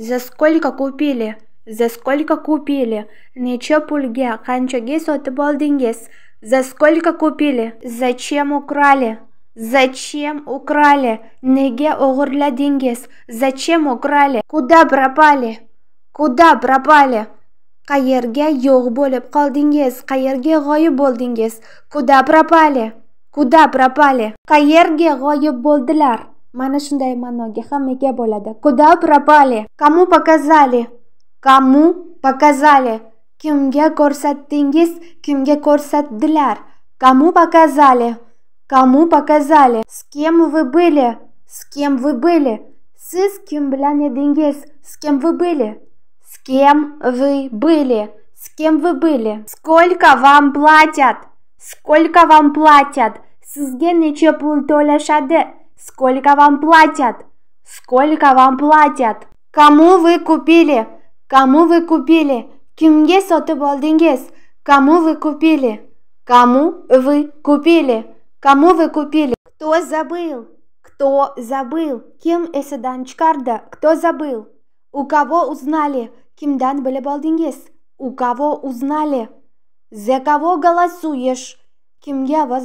За сколько купили за сколько купили necha pulga qanchaga sotib oldingiz за сколько купили зачем украли Зачем украли? Неге o'g'irladingiz? Зачем украли? Куда пропали? Куда пропали? Qayerga yo'q bo'lib qoldingiz? Qayerga g'oyib bo'ldingiz? Куда пропали? Куда пропали? Qayerga g'oyib bo'ldilar? Mana shunday ma'noga ham ega bo'ladi. Куда пропали? Кому показали? Кому показали? Kimga ko'rsatdingiz? Kimga ko'rsatdilar? Кому показали? Кому показали? С кем вы были? С кем вы были? Siz kim bilan edingiz? С кем вы были? С кем вы были? С кем вы были? Сколько вам платят? Сколько вам платят? Sizga necha pul шаде. Сколько вам платят? Сколько вам платят? Кому вы купили? Кому вы купили? Кимге сотып алдыңыз? Кому вы купили? Кому вы купили? Кому вы купили? Кто забыл? Кто забыл? Ким эсэдан чкарда? Кто забыл? У кого узнали? Кимдан были алдыңыз? У кого узнали? За кого голосуешь? Кимге воз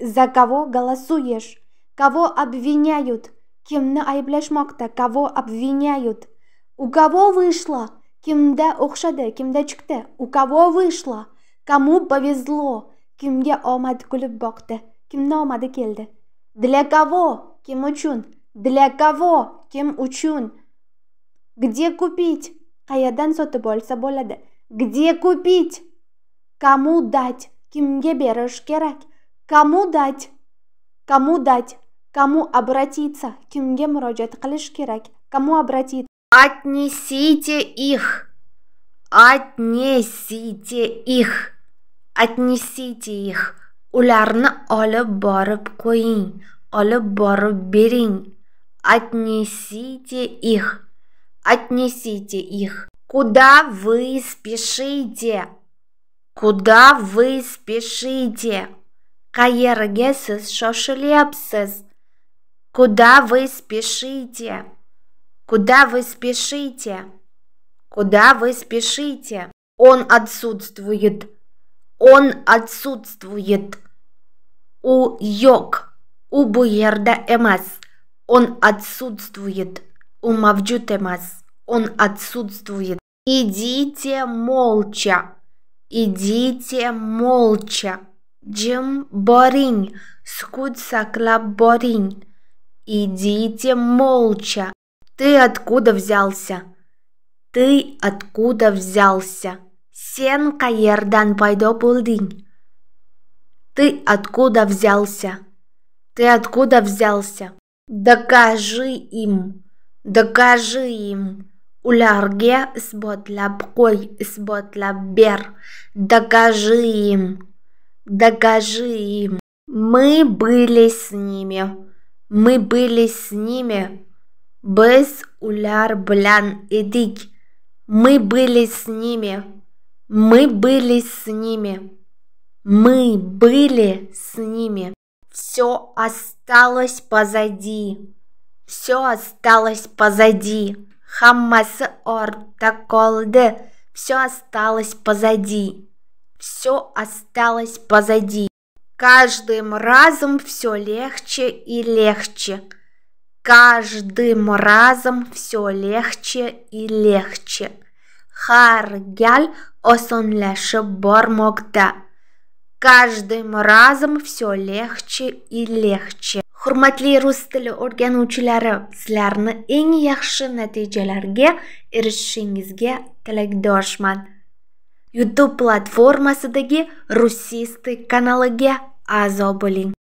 За кого голосуешь? Кого обвиняют? Kimni ayblashmoqda? Кого обвиняют? У кого вышло? Kimda o'xshadi? Kimda chiqdi? У кого вышло? Кому повезло? Kimga omad kulib boqdi? Kimni omadi keldi? Для кого? Kim uchun? Для кого? Kim uchun? Где купить? Qayerdan sotib olsa bo'ladi? Где купить? Кому дать? Kimga berish kerak? Кому дать? Кому дать? Кому обратиться? Кимге мураджат qilish kerak? Кому обратиться? Отнесите их. Отнесите их. Отнесите их. Ularni olib borib qo'ying. Olib borib bering. Отнесите их. Отнесите их. Куда вы спешите? Куда вы спешите? Qayerga siz shoshilyapsiz? Куда вы спешите? Куда вы спешите? Куда вы спешите? Он отсутствует. Он отсутствует. У йог. У буерда эмас. Он отсутствует. У мавджут эмас. Он отсутствует. Идите молча. Идите молча. Джим Боринь. Скуд сакла Боринь. «Идите молча! Ты откуда взялся?» «Ты откуда взялся?» «Сен каердан пайдо булдинь!» «Ты откуда взялся?» «Ты откуда взялся?» «Докажи им! Докажи им!» Улярге сботляб кой сботляб бер. Докажи им! Докажи им! Мы были с ними. Мы были с ними. Без уляр блян идик. Мы были с ними. Мы были с ними. Мы были с ними. Все осталось позади. Все осталось позади. хаммас ортаколде Все осталось позади. Все осталось позади. Каждым разом все легче и легче. Каждым разом все легче и легче. Har gal osonlashib Каждым разом все легче и легче. Hurmatli rus tili o'rganuvchilari, sizlarni eng yaxshi natijalarga erishishingizga tilakdoshman. YouTube platformasidagi Russistik kanaliga a'zo bo'ling.